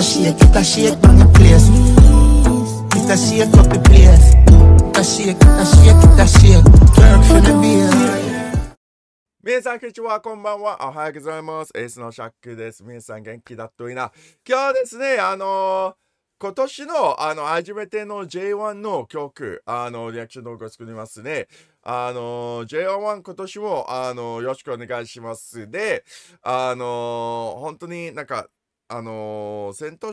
e s a shit, esta shit on the place. e t a s h the place. t a s h e t a s h e t a s h t r f be 皆さん、こんにちは、こんばんは、おはようございます。エースのシャックです。皆さん、元気だといいな。今日はですね、あのー、今年の、あの、初めての J1 の曲、あの、リアクション動画を作りますね。あのー、J11 今年も、あのー、よろしくお願いします。で、あのー、本当になんか、あのー、セント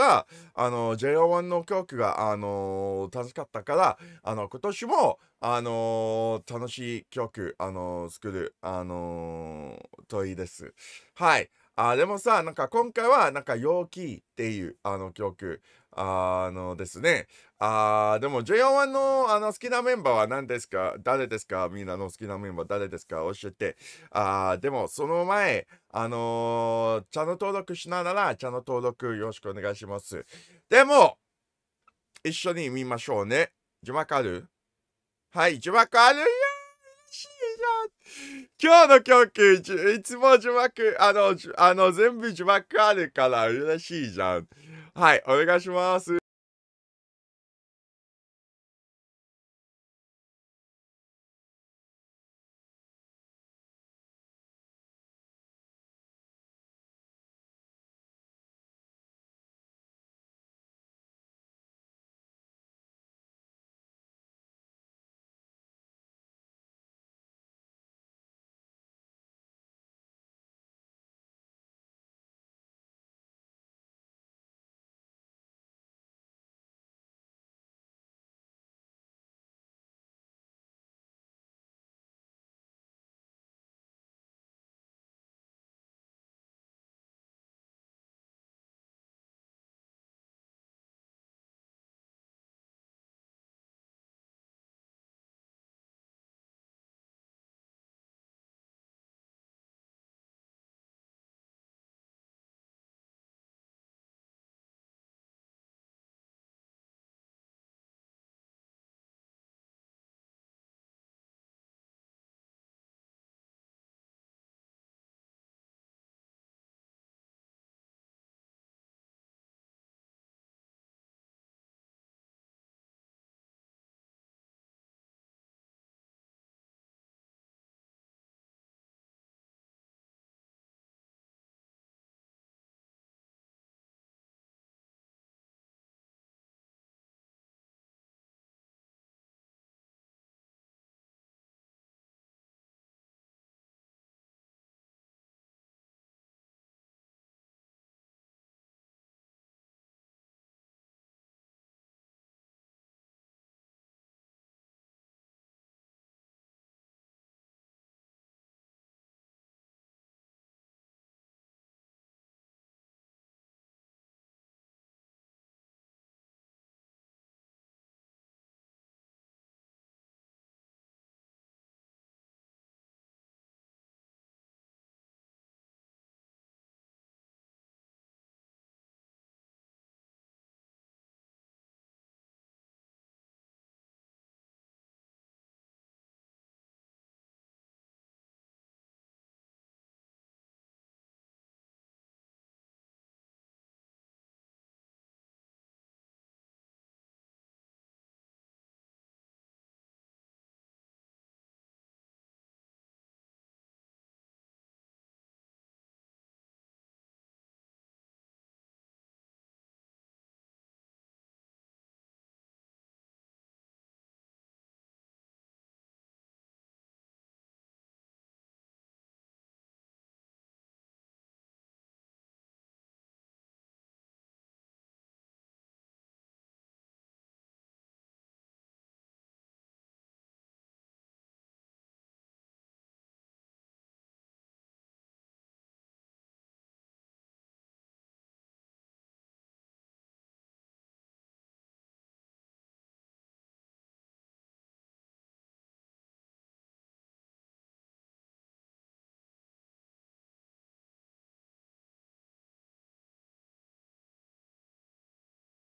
は、あのー、JO1 の曲が、あのー、楽しかったから、あの、今年も、あのー、楽しい曲、あの作る、あの問いです。はい。あ、でもさ、なんか今回は、なんか、陽気っていう、あの曲。あのですね。あー、でも JO1 のあの好きなメンバーは何ですか誰ですかみんなの好きなメンバー誰ですか教えて。あー、でもその前、あのー、チャンネル登録しながら、チャンネル登録よろしくお願いします。でも、一緒に見ましょうね。字幕あるはい、字幕あるよ今日の教訓、いつも字幕、あの、あの、全部字幕あるから嬉しいじゃん。はい、お願いします。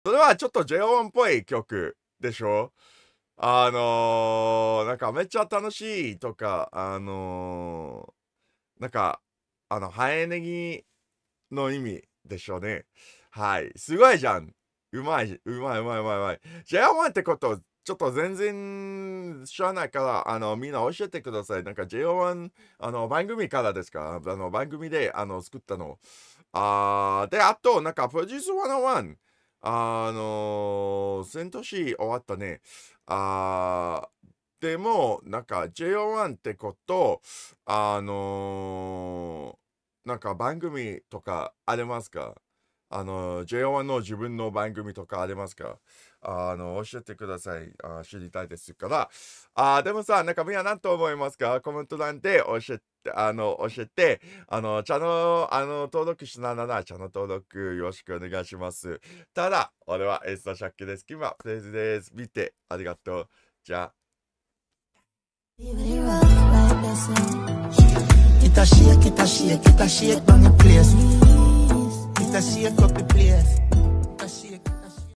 それはちょっと JO1 っぽい曲でしょあのー、なんかめっちゃ楽しいとか、あのー、なんか、あの、生えネギの意味でしょうね。はい。すごいじゃん。うまい、うまい、うまい、うまい、うまい。JO1 ってこと、ちょっと全然知らないから、あの、みんな教えてください。なんか JO1、あの、番組からですかあの、番組で、あの、作ったの。あー、で、あと、なんか、プロデュース101。あの先年終わったね。あでも、なんか JO1 ってこと、あのー、なんか番組とかありますかあの、JO1 の自分の番組とかありますかあの、教えてください。あ知りたいですから。あでもさ、なんかみんな何と思いますかコメント欄で教えてあの、教えて、あの、茶の、あの、登録しななン茶の登録よろしくお願いします。ただ、俺はエースのッ金です。今、プレズです。見て、ありがとう。じゃあ。